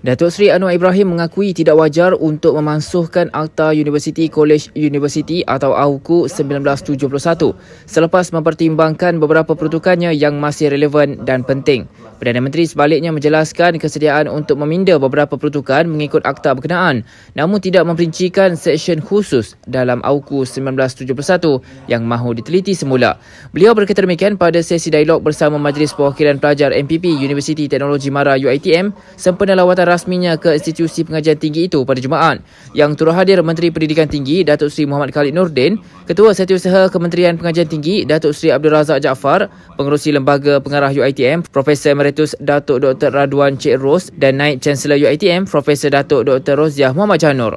Datuk Seri Anwar Ibrahim mengakui tidak wajar untuk memansuhkan Akta University College University atau AUKU 1971 selepas mempertimbangkan beberapa peruntukannya yang masih relevan dan penting. Perdana Menteri sebaliknya menjelaskan kesediaan untuk meminda beberapa peruntukan mengikut akta berkenaan namun tidak memperincikan seksyen khusus dalam AUKU 1971 yang mahu diteliti semula. Beliau berkata demikian pada sesi dialog bersama Majlis Perwakilan Pelajar MPP Universiti Teknologi Mara UITM sempena lawatan rasminya ke institusi pengajian tinggi itu pada Jumaat yang turut hadir Menteri Pendidikan Tinggi Datuk Seri Muhammad Khalid Nordin, Ketua Setiausaha Kementerian Pengajian Tinggi Datuk Seri Abdul Razak Jaafar, Pengerusi Lembaga Pengarah UITM Profesor Emeritus Emeritus Datuk Dr. Raduan Cik Ros dan Naik Chancellor UITM Profesor Datuk Dr. Rosiah Muhammad Janur.